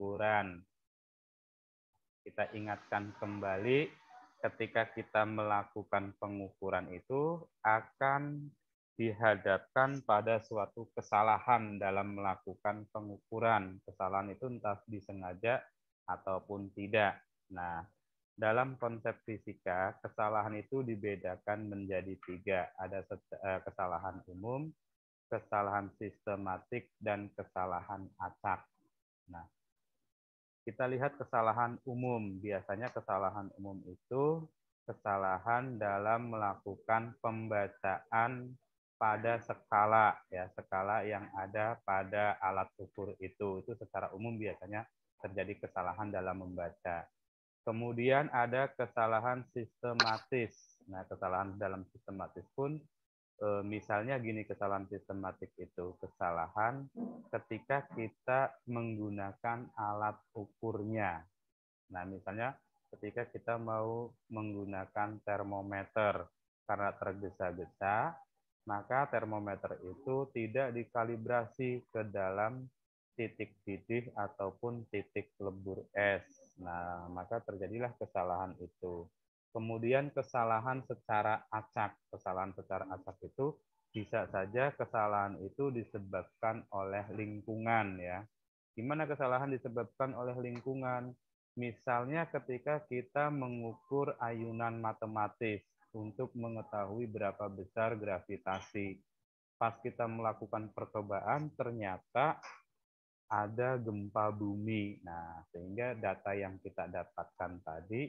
ukuran. Kita ingatkan kembali ketika kita melakukan pengukuran itu akan dihadapkan pada suatu kesalahan dalam melakukan pengukuran. Kesalahan itu entah disengaja ataupun tidak. Nah, dalam konsep fisika, kesalahan itu dibedakan menjadi tiga. Ada eh, kesalahan umum, kesalahan sistematik, dan kesalahan acak. Nah, kita lihat kesalahan umum. Biasanya kesalahan umum itu kesalahan dalam melakukan pembacaan pada skala ya, skala yang ada pada alat ukur itu. Itu secara umum biasanya terjadi kesalahan dalam membaca. Kemudian ada kesalahan sistematis. Nah, kesalahan dalam sistematis pun Eh, misalnya gini kesalahan sistematik itu kesalahan ketika kita menggunakan alat ukurnya. Nah, misalnya ketika kita mau menggunakan termometer karena tergesa-gesa, maka termometer itu tidak dikalibrasi ke dalam titik didih ataupun titik lebur es. Nah, maka terjadilah kesalahan itu. Kemudian kesalahan secara acak. Kesalahan secara acak itu bisa saja kesalahan itu disebabkan oleh lingkungan ya. Gimana kesalahan disebabkan oleh lingkungan? Misalnya ketika kita mengukur ayunan matematis untuk mengetahui berapa besar gravitasi. Pas kita melakukan percobaan ternyata ada gempa bumi. Nah, sehingga data yang kita dapatkan tadi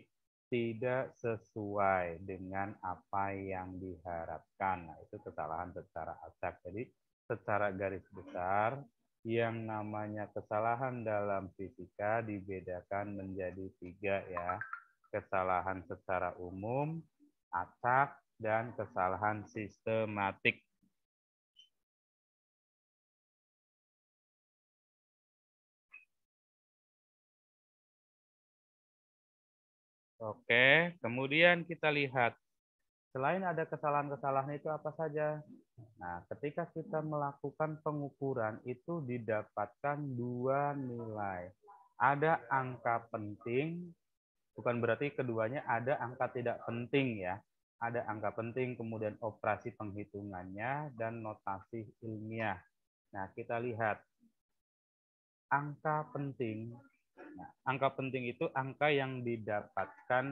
tidak sesuai dengan apa yang diharapkan. Nah, itu kesalahan secara acak. Jadi secara garis besar yang namanya kesalahan dalam fisika dibedakan menjadi tiga ya. Kesalahan secara umum, acak, dan kesalahan sistematik. Oke, kemudian kita lihat selain ada kesalahan-kesalahan itu apa saja. Nah, ketika kita melakukan pengukuran itu didapatkan dua nilai. Ada angka penting, bukan berarti keduanya ada angka tidak penting ya. Ada angka penting, kemudian operasi penghitungannya dan notasi ilmiah. Nah, kita lihat angka penting Nah, angka penting itu angka yang didapatkan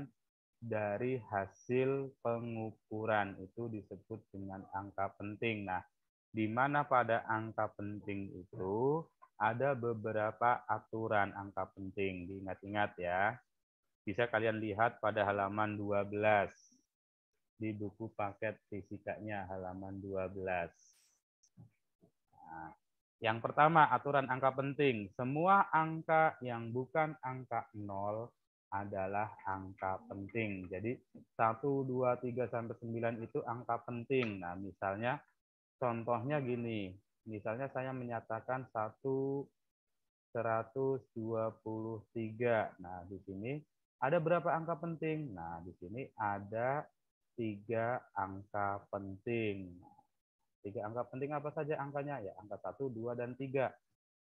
dari hasil pengukuran itu disebut dengan angka penting. Nah, di mana pada angka penting itu ada beberapa aturan angka penting. Diingat-ingat ya. Bisa kalian lihat pada halaman 12 di buku paket fisikanya halaman 12. Nah, yang pertama, aturan angka penting. Semua angka yang bukan angka 0 adalah angka penting. Jadi 1, 2, 3, sampai 9 itu angka penting. Nah, misalnya contohnya gini. Misalnya saya menyatakan 1, 123. Nah, di sini ada berapa angka penting? Nah, di sini ada tiga angka penting. Nah, Tiga angka penting apa saja angkanya? Ya, angka 1, 2, dan 3.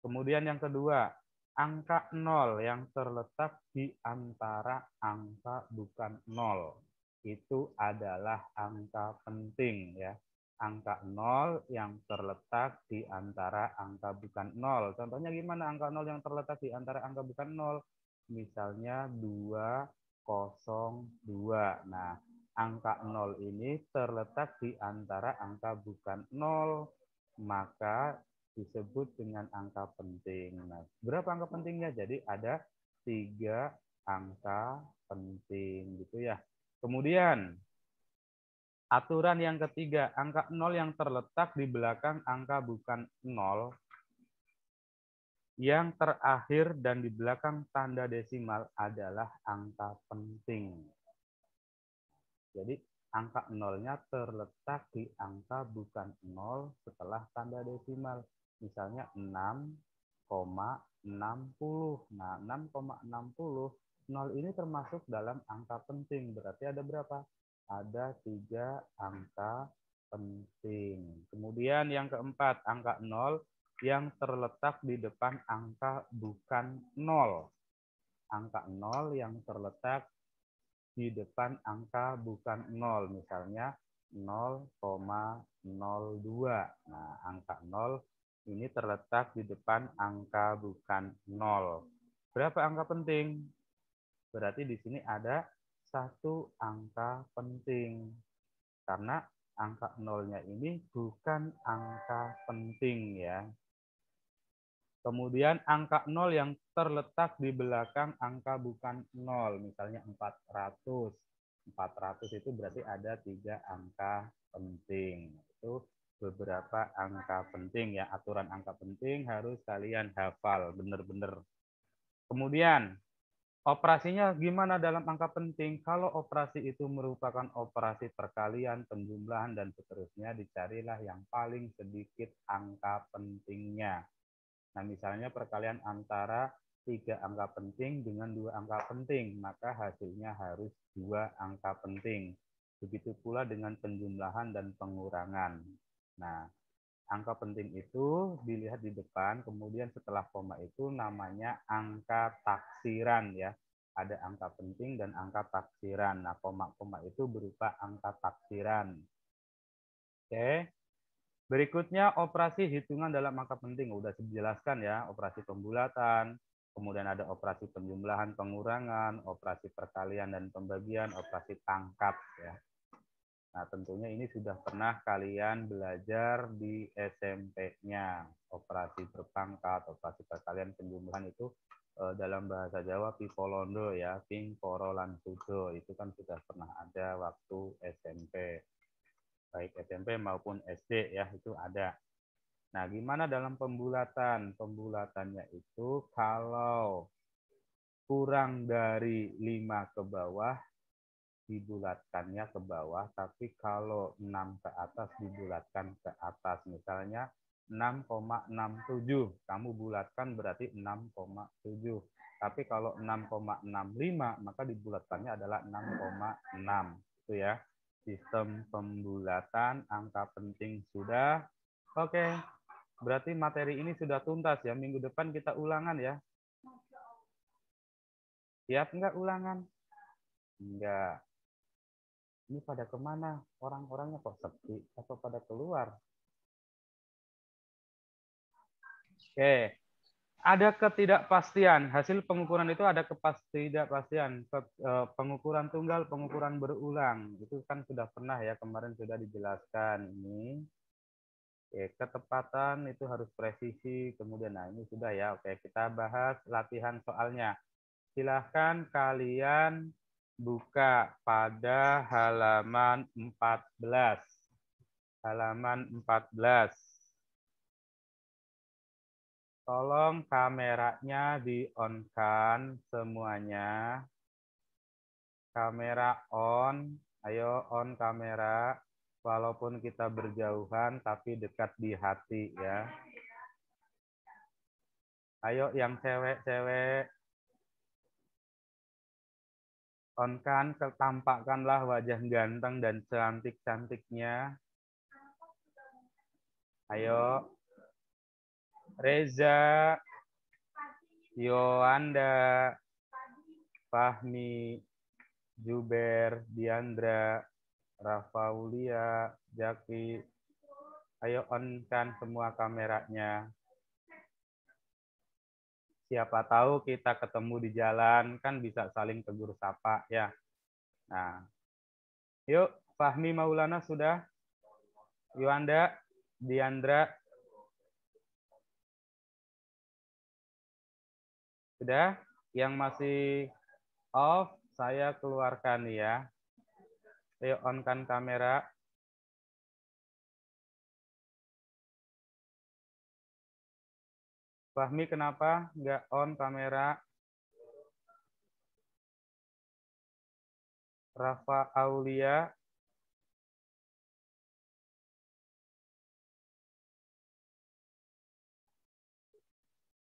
Kemudian yang kedua, angka 0 yang terletak di antara angka bukan 0. Itu adalah angka penting ya. Angka 0 yang terletak di antara angka bukan 0. Contohnya gimana angka 0 yang terletak di antara angka bukan 0? Misalnya 2, 0, 2. Nah, angka 0 ini terletak di antara angka bukan 0, maka disebut dengan angka penting. Nah, berapa angka pentingnya? Jadi ada tiga angka penting gitu ya. Kemudian aturan yang ketiga, angka 0 yang terletak di belakang angka bukan 0 yang terakhir dan di belakang tanda desimal adalah angka penting. Jadi angka nolnya terletak di angka bukan nol setelah tanda desimal. Misalnya 6,60. Nah, 6,60 nol ini termasuk dalam angka penting. Berarti ada berapa? Ada tiga angka penting. Kemudian yang keempat, angka nol yang terletak di depan angka bukan nol. Angka nol yang terletak di depan angka bukan nol Misalnya 0,02. Nah, angka nol ini terletak di depan angka bukan nol Berapa angka penting? Berarti di sini ada satu angka penting. Karena angka nolnya ini bukan angka penting ya. Kemudian angka 0 yang terletak di belakang angka bukan 0, misalnya 400. 400 itu berarti ada tiga angka penting. Itu beberapa angka penting ya, aturan angka penting harus kalian hafal benar-benar. Kemudian operasinya gimana dalam angka penting? Kalau operasi itu merupakan operasi perkalian, penjumlahan dan seterusnya, dicarilah yang paling sedikit angka pentingnya Nah, misalnya perkalian antara tiga angka penting dengan dua angka penting, maka hasilnya harus dua angka penting. Begitu pula dengan penjumlahan dan pengurangan. Nah, angka penting itu dilihat di depan, kemudian setelah koma itu namanya angka taksiran ya. Ada angka penting dan angka taksiran. Nah, koma-koma itu berupa angka taksiran. Oke, Berikutnya operasi hitungan dalam angka penting. Udah dijelaskan ya, operasi pembulatan, kemudian ada operasi penjumlahan pengurangan, operasi perkalian dan pembagian, operasi tangkap ya. Nah, tentunya ini sudah pernah kalian belajar di SMP-nya. Operasi berpangkat, operasi perkalian penjumlahan itu eh, dalam bahasa Jawa pipolondo ya, ping, poro, lan sudo. Itu kan sudah pernah ada waktu SMP baik SMP maupun SD ya itu ada. Nah, gimana dalam pembulatan? Pembulatannya itu kalau kurang dari 5 ke bawah dibulatkannya ke bawah, tapi kalau 6 ke atas dibulatkan ke atas. Misalnya 6,67, kamu bulatkan berarti 6,7. Tapi kalau 6,65 maka dibulatkannya adalah 6,6 itu ya sistem pembulatan, angka penting sudah. Oke, berarti materi ini sudah tuntas ya. Minggu depan kita ulangan ya. Siap enggak ulangan? Enggak. Ini pada kemana? Orang-orangnya kok sepi atau pada keluar? Oke, ada ketidakpastian hasil pengukuran itu ada ketidakpastian e, pengukuran tunggal pengukuran berulang itu kan sudah pernah ya kemarin sudah dijelaskan ini oke ketepatan itu harus presisi kemudian nah ini sudah ya oke kita bahas latihan soalnya silahkan kalian buka pada halaman 14 halaman 14 Tolong kameranya di on kan semuanya. Kamera on, ayo on kamera. Walaupun kita berjauhan tapi dekat di hati ya. Ayo yang cewek-cewek on kan tampakkanlah wajah ganteng dan cantik-cantiknya. Ayo Reza, Yoanda, Fahmi, Juber, Diandra, Rafaulia, Jaki. Ayo onkan semua kameranya. Siapa tahu kita ketemu di jalan, kan bisa saling tegur sapa ya. Nah, yuk Fahmi Maulana sudah. Yoanda, Diandra, Sudah? Yang masih off, saya keluarkan ya. Ayo on-kan kamera. Fahmi kenapa nggak on kamera? Rafa Aulia.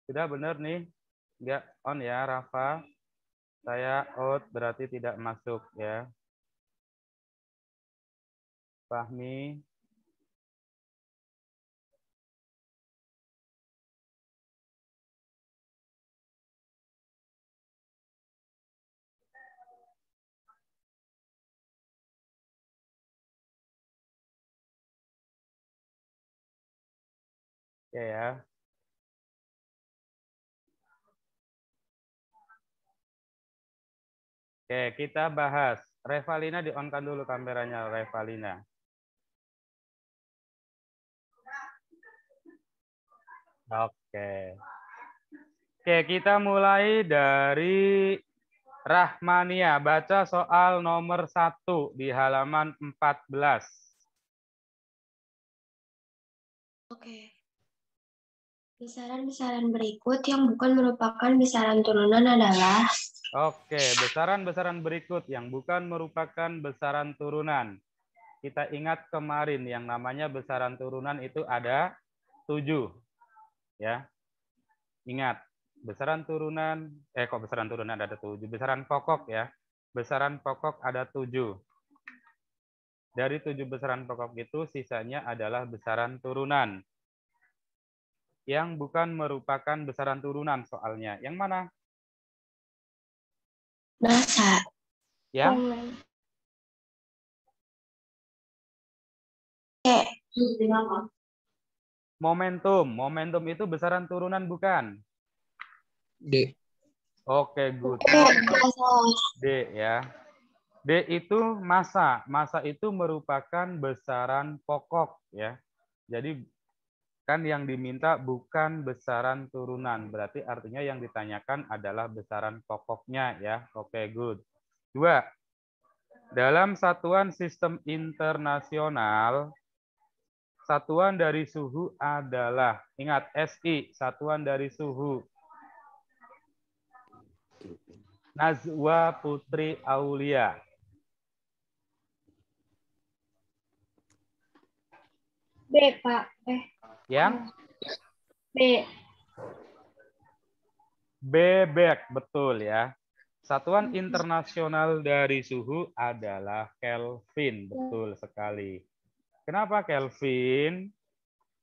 Sudah benar nih Ya, on ya, Rafa. Saya out berarti tidak masuk ya. Fahmi. ya ya. Oke, kita bahas. Revalina di on dulu kameranya, Revalina. Oke. Oke, kita mulai dari Rahmania. Baca soal nomor satu di halaman 14. Oke. Besaran-besaran berikut yang bukan merupakan besaran turunan adalah Oke, besaran-besaran berikut yang bukan merupakan besaran turunan. Kita ingat kemarin yang namanya besaran turunan itu ada tujuh. Ya. Ingat, besaran turunan, eh kok besaran turunan ada tujuh, besaran pokok ya. Besaran pokok ada tujuh. Dari tujuh besaran pokok itu sisanya adalah besaran turunan yang bukan merupakan besaran turunan soalnya. Yang mana? Bahasa. Ya. Yang? Momentum. Momentum itu besaran turunan bukan? D. Oke, good. D ya. D itu masa. Masa itu merupakan besaran pokok ya. Jadi Kan yang diminta bukan besaran turunan, berarti artinya yang ditanyakan adalah besaran pokoknya ya. Oke, okay, good. Dua, dalam satuan sistem internasional, satuan dari suhu adalah, ingat SI, satuan dari suhu. Nazwa Putri Aulia. B, Pak. Eh. Yang B. Bebek, betul ya. Satuan internasional dari suhu adalah Kelvin, betul sekali. Kenapa Kelvin?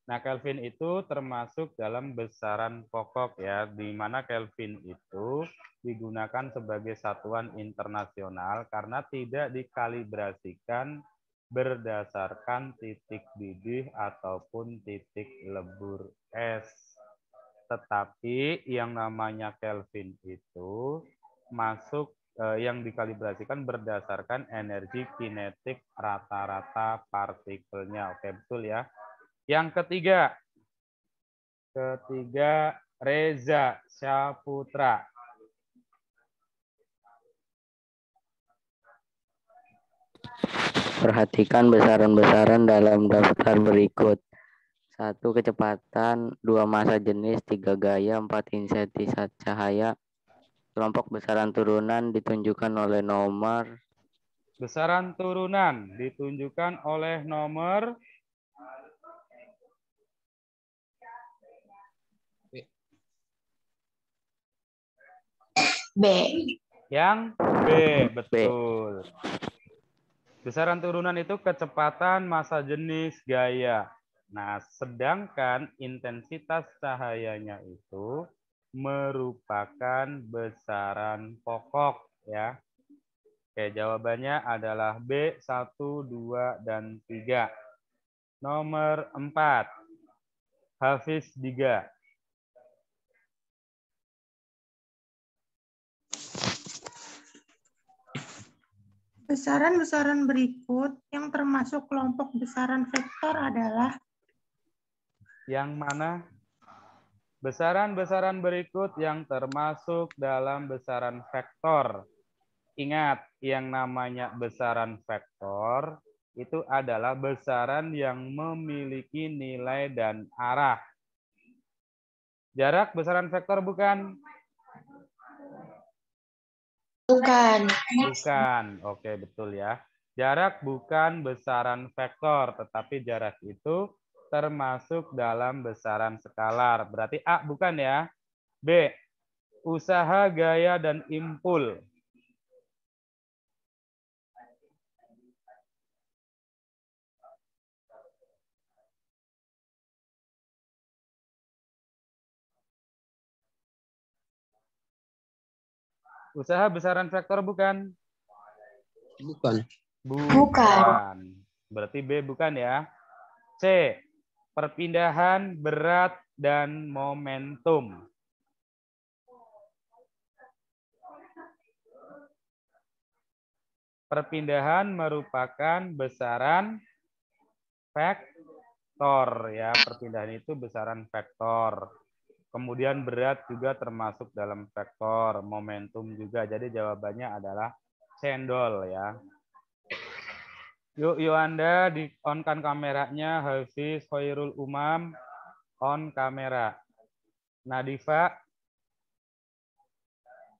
Nah, Kelvin itu termasuk dalam besaran pokok ya, di mana Kelvin itu digunakan sebagai satuan internasional karena tidak dikalibrasikan berdasarkan titik didih ataupun titik lebur es. Tetapi yang namanya Kelvin itu masuk eh, yang dikalibrasikan berdasarkan energi kinetik rata-rata partikelnya. Oke, betul ya. Yang ketiga, ketiga Reza Syaputra. Thank Perhatikan besaran-besaran dalam daftar berikut. 1. Kecepatan, 2. Masa jenis, 3. Gaya, 4. Intensitas cahaya. Kelompok besaran turunan ditunjukkan oleh nomor. Besaran turunan ditunjukkan oleh nomor. B. Yang B, betul. B. Besaran turunan itu kecepatan, masa jenis, gaya. Nah, sedangkan intensitas cahayanya itu merupakan besaran pokok ya. Oke, jawabannya adalah B, 1, 2, dan 3. Nomor 4, Hafiz 3. Besaran-besaran berikut yang termasuk kelompok besaran vektor adalah yang mana besaran-besaran berikut yang termasuk dalam besaran vektor. Ingat, yang namanya besaran vektor itu adalah besaran yang memiliki nilai dan arah. Jarak besaran vektor bukan? Bukan. Bukan. Oke, betul ya. Jarak bukan besaran vektor, tetapi jarak itu termasuk dalam besaran skalar. Berarti A bukan ya. B. Usaha, gaya, dan impul. usaha besaran vektor bukan? Bukan. Bukan. Berarti B bukan ya. C. Perpindahan berat dan momentum. Perpindahan merupakan besaran vektor ya. Perpindahan itu besaran vektor. Kemudian berat juga termasuk dalam faktor momentum juga. Jadi jawabannya adalah cendol ya. Yuk yuk anda di on kan kameranya Hafiz Khairul Umam on kamera. Nadifa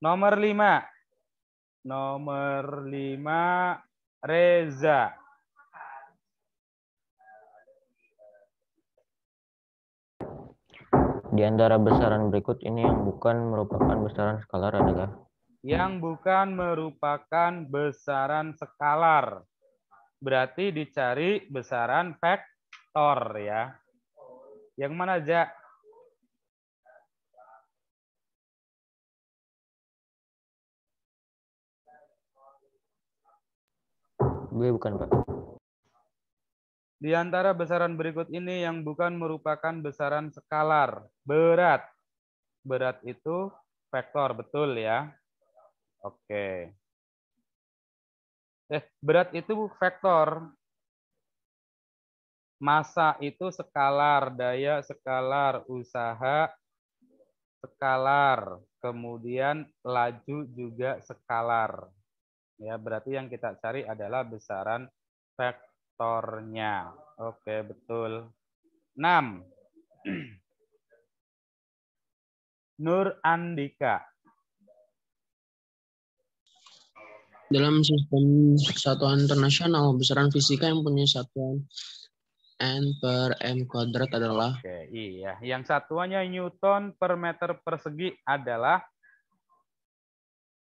nomor 5. Nomor 5 Reza. antara besaran berikut ini yang bukan merupakan besaran skalar adalah yang bukan merupakan besaran skalar. Berarti dicari besaran vektor ya. Yang mana, Jack? B bukan, Pak. Di antara besaran berikut ini yang bukan merupakan besaran skalar, berat. Berat itu vektor, betul ya? Oke. Eh, berat itu vektor. Masa itu skalar, daya skalar, usaha skalar, kemudian laju juga skalar. Ya, berarti yang kita cari adalah besaran vektor Faktornya, Oke, betul. 6. Nur Andika. Dalam sistem satuan internasional, besaran fisika yang punya satuan N per M kuadrat adalah? Oke, iya. Yang satuannya Newton per meter persegi adalah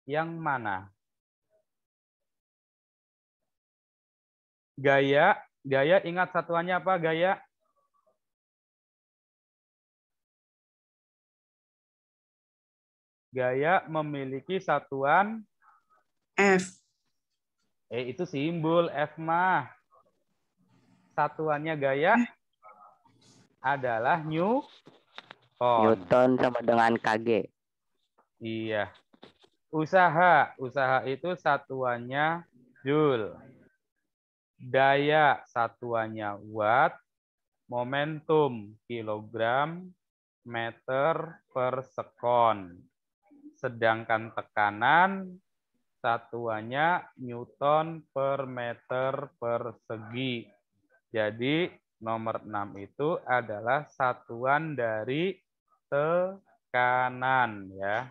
yang mana? gaya. Gaya ingat satuannya apa gaya? Gaya memiliki satuan F. Eh itu simbol F mah. Satuannya gaya adalah new oh. Newton sama dengan kg. Iya. Usaha, usaha itu satuannya joule daya satuannya watt, momentum kilogram, meter per sekon. Sedangkan tekanan satuannya newton per meter persegi. Jadi nomor 6 itu adalah satuan dari tekanan ya.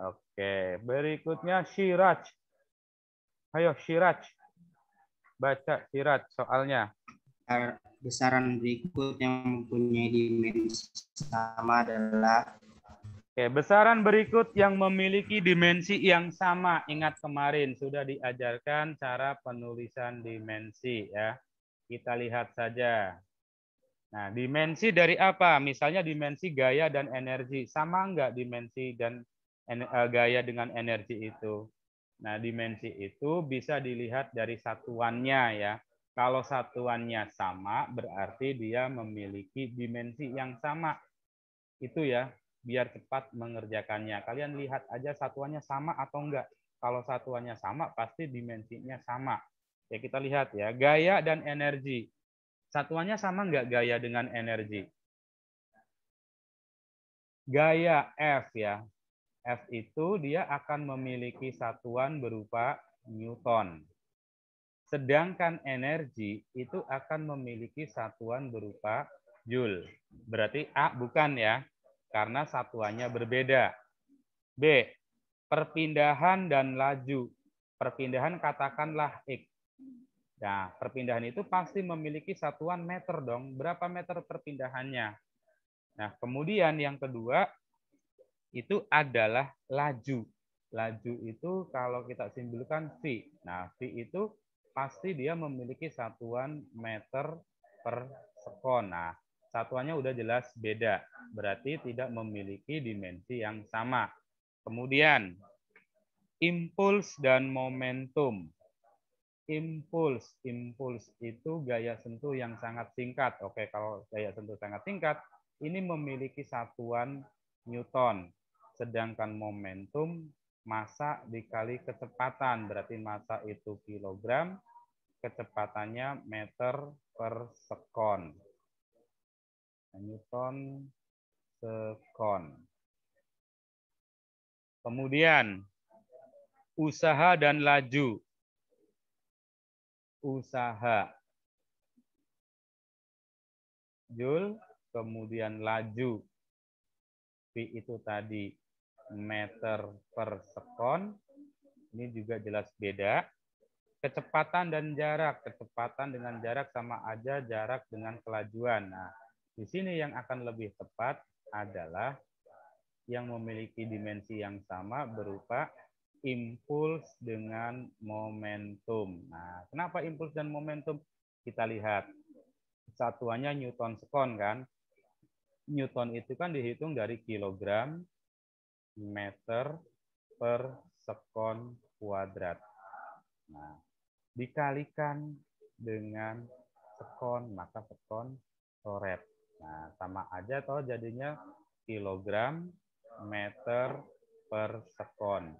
Oke, berikutnya Siraj. Ayo Siraj baca sirat soalnya. Besaran berikut yang mempunyai dimensi sama adalah Oke, besaran berikut yang memiliki dimensi yang sama. Ingat kemarin sudah diajarkan cara penulisan dimensi ya. Kita lihat saja. Nah, dimensi dari apa? Misalnya dimensi gaya dan energi. Sama enggak dimensi dan eh, gaya dengan energi itu? Nah, dimensi itu bisa dilihat dari satuannya ya. Kalau satuannya sama, berarti dia memiliki dimensi yang sama. Itu ya, biar cepat mengerjakannya. Kalian lihat aja satuannya sama atau enggak. Kalau satuannya sama, pasti dimensinya sama. Ya, kita lihat ya. Gaya dan energi. Satuannya sama enggak gaya dengan energi? Gaya F ya. F itu dia akan memiliki satuan berupa Newton. Sedangkan energi itu akan memiliki satuan berupa Joule. Berarti A bukan ya, karena satuannya berbeda. B. Perpindahan dan laju. Perpindahan katakanlah X. Nah, perpindahan itu pasti memiliki satuan meter dong. Berapa meter perpindahannya? Nah, kemudian yang kedua, itu adalah laju. Laju itu kalau kita simpulkan V. Nah, V itu pasti dia memiliki satuan meter per sekon. Nah, satuannya udah jelas beda. Berarti tidak memiliki dimensi yang sama. Kemudian, impuls dan momentum impuls. Impuls itu gaya sentuh yang sangat singkat. Oke, kalau gaya sentuh sangat singkat, ini memiliki satuan Newton. Sedangkan momentum masa dikali kecepatan. Berarti masa itu kilogram, kecepatannya meter per sekon. Nah, Newton sekon. Kemudian usaha dan laju. Usaha. Jul, kemudian laju. v itu tadi meter per sekon. Ini juga jelas beda. Kecepatan dan jarak. Kecepatan dengan jarak sama aja jarak dengan kelajuan. Nah, di sini yang akan lebih tepat adalah yang memiliki dimensi yang sama berupa impuls dengan momentum. Nah, kenapa impuls dan momentum? Kita lihat. Satuannya Newton sekon kan. Newton itu kan dihitung dari kilogram meter per sekon kuadrat. Nah, dikalikan dengan sekon, maka sekon toret. Nah, sama aja toh jadinya kilogram meter per sekon.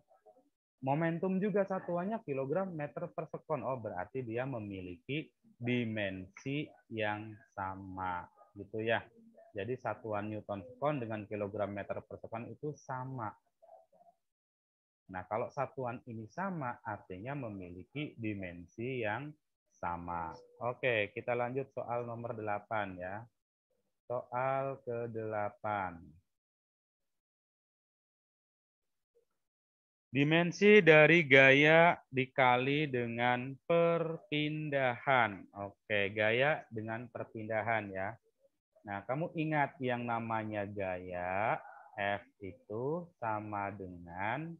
Momentum juga satuannya kilogram meter per sekon. Oh, berarti dia memiliki dimensi yang sama. Gitu ya. Jadi satuan Newton sekon dengan kilogram meter per sekon itu sama. Nah, kalau satuan ini sama, artinya memiliki dimensi yang sama. Oke, kita lanjut soal nomor 8 ya. Soal ke-8. Dimensi dari gaya dikali dengan perpindahan. Oke, gaya dengan perpindahan ya. Nah, kamu ingat yang namanya gaya F itu sama dengan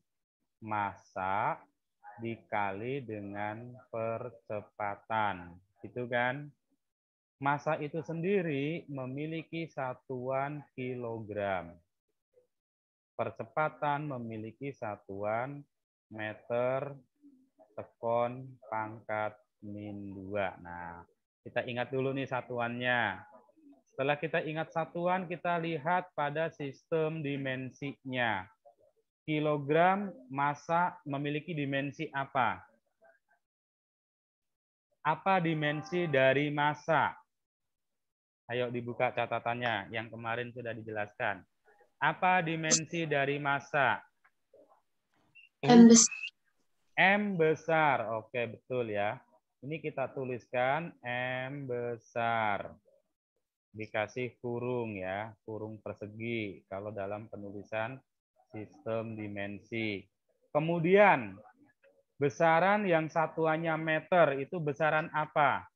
masa dikali dengan percepatan. Itu kan? Masa itu sendiri memiliki satuan kilogram. Percepatan memiliki satuan meter sekon pangkat min 2. Nah, kita ingat dulu nih satuannya setelah kita ingat satuan, kita lihat pada sistem dimensinya. Kilogram massa memiliki dimensi apa? Apa dimensi dari massa? Ayo dibuka catatannya yang kemarin sudah dijelaskan. Apa dimensi dari massa? M besar. M besar. Oke, betul ya. Ini kita tuliskan M besar dikasih kurung ya, kurung persegi kalau dalam penulisan sistem dimensi. Kemudian besaran yang satuannya meter itu besaran apa?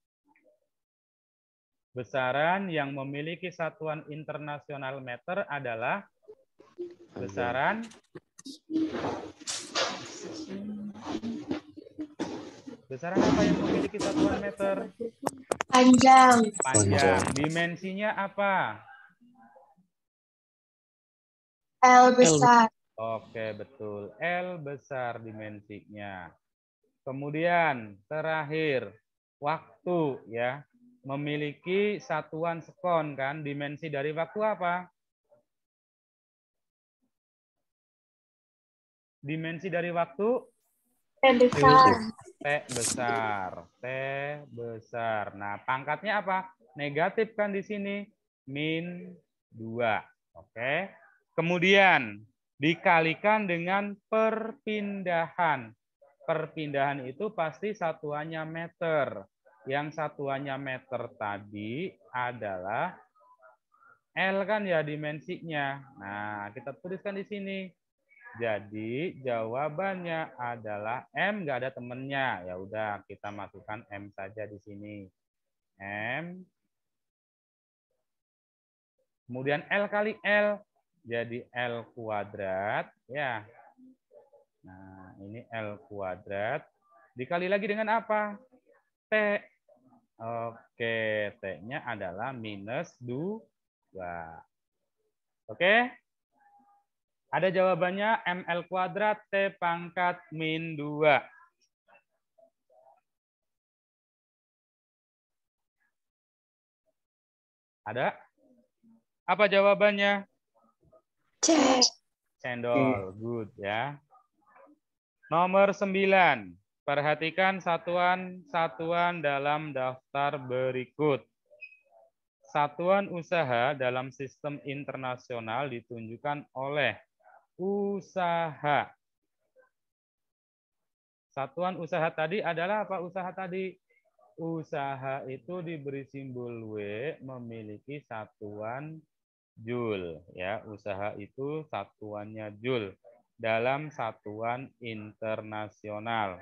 Besaran yang memiliki satuan internasional meter adalah besaran besaran apa yang memiliki satuan meter? Panjang. Panjang. Dimensinya apa? L besar. Oke, betul. L besar dimensinya. Kemudian terakhir, waktu ya. Memiliki satuan sekon kan? Dimensi dari waktu apa? Dimensi dari waktu T besar. T besar. T besar. Nah, pangkatnya apa? Negatif kan di sini. Min 2. Oke. Kemudian dikalikan dengan perpindahan. Perpindahan itu pasti satuannya meter. Yang satuannya meter tadi adalah L kan ya dimensinya. Nah, kita tuliskan di sini. Jadi jawabannya adalah M nggak ada temennya. Ya udah kita masukkan M saja di sini. M. Kemudian L kali L. Jadi L kuadrat. Ya. Nah ini L kuadrat. Dikali lagi dengan apa? T. Oke. T-nya adalah minus 2. Oke. Ada jawabannya ML kuadrat T pangkat min 2. Ada? Apa jawabannya? C. Cendol, good ya. Nomor 9. Perhatikan satuan-satuan dalam daftar berikut. Satuan usaha dalam sistem internasional ditunjukkan oleh usaha. Satuan usaha tadi adalah apa usaha tadi? Usaha itu diberi simbol W memiliki satuan jul ya. Usaha itu satuannya jul dalam satuan internasional.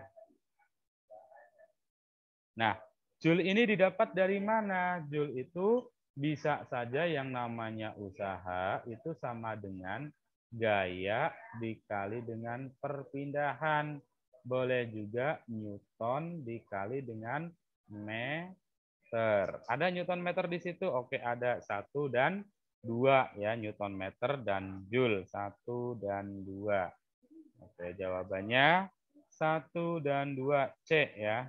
Nah, jul ini didapat dari mana? Jul itu bisa saja yang namanya usaha itu sama dengan gaya dikali dengan perpindahan. Boleh juga Newton dikali dengan meter. Ada Newton meter di situ? Oke, ada satu dan dua ya Newton meter dan Joule satu dan dua. Oke, jawabannya satu dan dua C ya.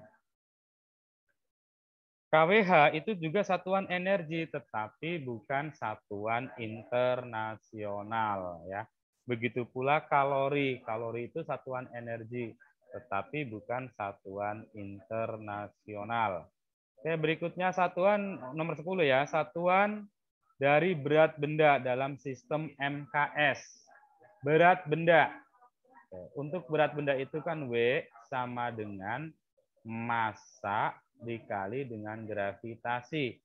KWH itu juga satuan energi tetapi bukan satuan internasional ya. Begitu pula kalori. Kalori itu satuan energi tetapi bukan satuan internasional. Oke, berikutnya satuan nomor 10 ya, satuan dari berat benda dalam sistem MKS. Berat benda. Untuk berat benda itu kan W sama dengan massa dikali dengan gravitasi.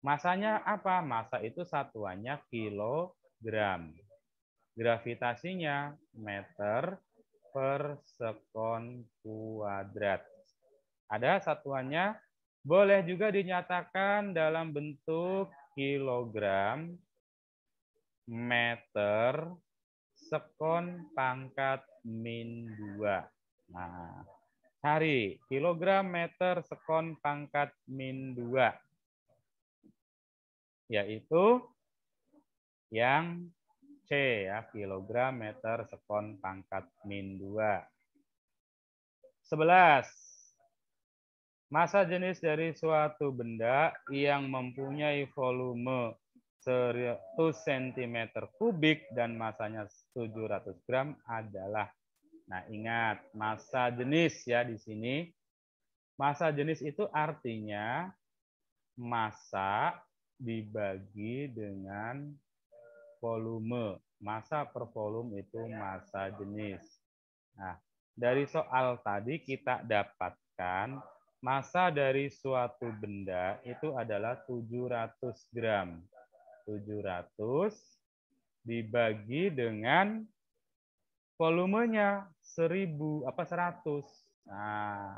Masanya apa? Masa itu satuannya kilogram. Gravitasinya meter per sekon kuadrat. Ada satuannya boleh juga dinyatakan dalam bentuk kilogram, meter, sekon pangkat min 2. Nah, hari. Kilogram, meter, sekon, pangkat, min 2. Yaitu yang C ya, kilogram, meter, sekon, pangkat, min 2. 11. Masa jenis dari suatu benda yang mempunyai volume 100 cm kubik dan masanya 700 gram adalah Nah, ingat masa jenis ya di sini. Masa jenis itu artinya masa dibagi dengan volume. Masa per volume itu masa jenis. Nah, dari soal tadi kita dapatkan masa dari suatu benda itu adalah 700 gram. 700 dibagi dengan volumenya 1000 apa 100. Nah,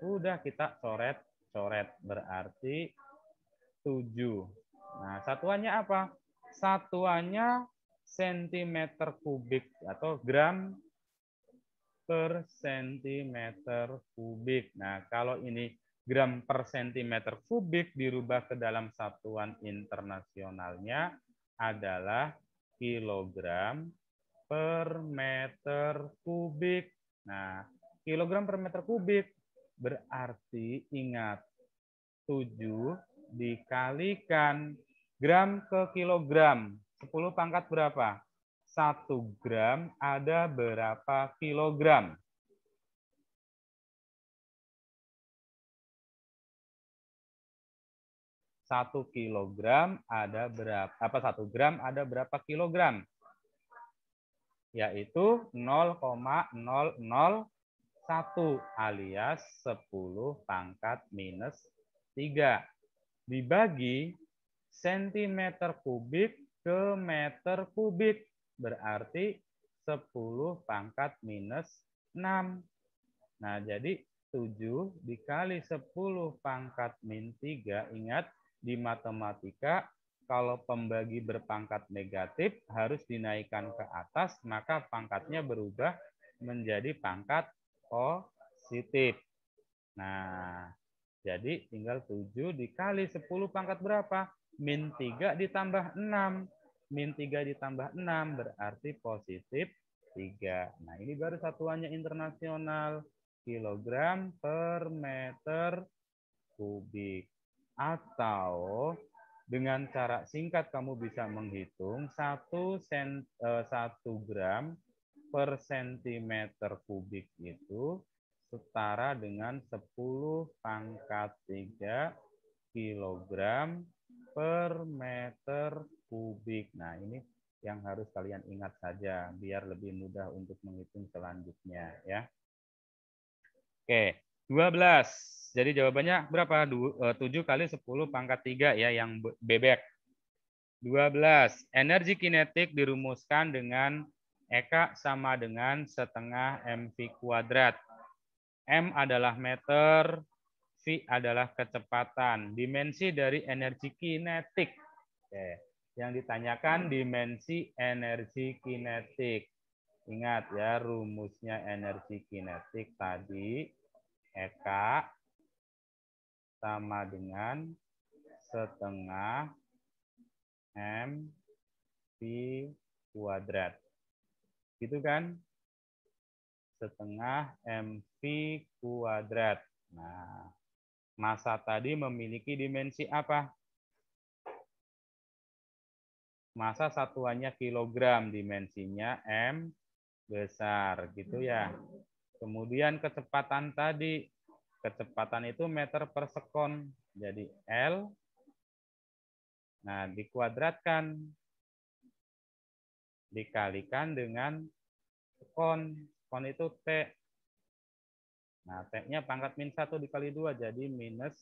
udah kita coret coret berarti 7. Nah, satuannya apa? Satuannya sentimeter kubik atau gram per sentimeter kubik. Nah, kalau ini gram per sentimeter kubik dirubah ke dalam satuan internasionalnya adalah kilogram per meter kubik. Nah, kilogram per meter kubik berarti ingat 7 dikalikan gram ke kilogram. 10 pangkat berapa? 1 gram ada berapa kilogram? Satu kilogram ada berapa? Apa satu gram ada berapa kilogram? yaitu 0,001 alias 10 pangkat minus 3 dibagi sentimeter kubik ke meter kubik berarti 10 pangkat minus 6. Nah, jadi 7 dikali 10 pangkat min 3, ingat di matematika kalau pembagi berpangkat negatif harus dinaikkan ke atas, maka pangkatnya berubah menjadi pangkat positif. Nah, jadi tinggal 7 dikali 10 pangkat berapa? Min 3 ditambah 6. Min 3 ditambah 6 berarti positif 3. Nah, ini baru satuannya internasional. Kilogram per meter kubik. Atau dengan cara singkat kamu bisa menghitung 1 sen, 1 eh, gram per sentimeter kubik itu setara dengan 10 pangkat 3 kilogram per meter kubik. Nah, ini yang harus kalian ingat saja biar lebih mudah untuk menghitung selanjutnya ya. Oke. 12. Jadi jawabannya berapa? 7 eh, kali 10 pangkat 3 ya yang bebek. 12. Energi kinetik dirumuskan dengan EK sama dengan setengah MV kuadrat. M adalah meter, V adalah kecepatan. Dimensi dari energi kinetik. Oke. Yang ditanyakan dimensi energi kinetik. Ingat ya rumusnya energi kinetik tadi Eka sama dengan setengah M v kuadrat. Gitu kan? Setengah M v kuadrat. Nah, masa tadi memiliki dimensi apa? Masa satuannya kilogram, dimensinya M besar. Gitu ya. Kemudian kecepatan tadi, kecepatan itu meter per sekon. Jadi L. Nah, dikuadratkan. Dikalikan dengan sekon. Sekon itu T. Nah, T-nya pangkat min 1 dikali 2, jadi minus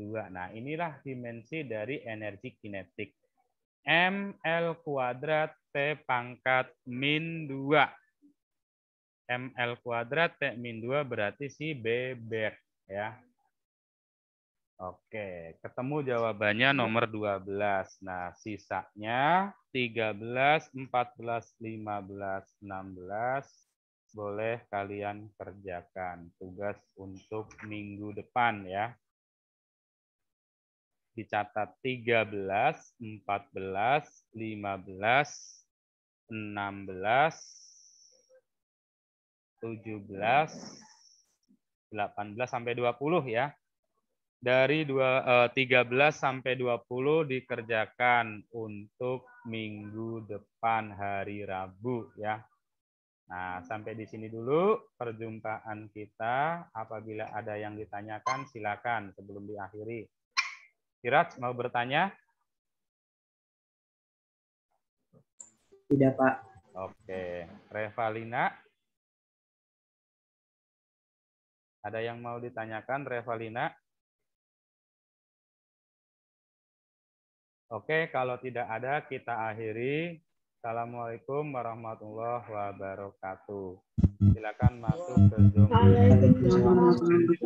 2. Nah, inilah dimensi dari energi kinetik. ML kuadrat T pangkat min 2. ML kuadrat T min 2 berarti si bebek ya. Oke, ketemu jawabannya iya. nomor 12. Nah, sisanya 13, 14, 15, 16 boleh kalian kerjakan tugas untuk minggu depan ya. Dicatat 13, 14, 15, 16, 17, 18 sampai 20 ya. Dari dua, eh, 13 sampai 20 dikerjakan untuk minggu depan hari Rabu ya. Nah, sampai di sini dulu perjumpaan kita. Apabila ada yang ditanyakan silakan sebelum diakhiri. Kirat mau bertanya? Tidak, Pak. Oke. Revalina? Ada yang mau ditanyakan, Revalina? Oke, kalau tidak ada, kita akhiri. Assalamualaikum warahmatullahi wabarakatuh. Silakan masuk ke Zoom.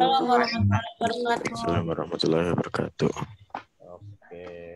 Assalamualaikum warahmatullahi wabarakatuh. Oke.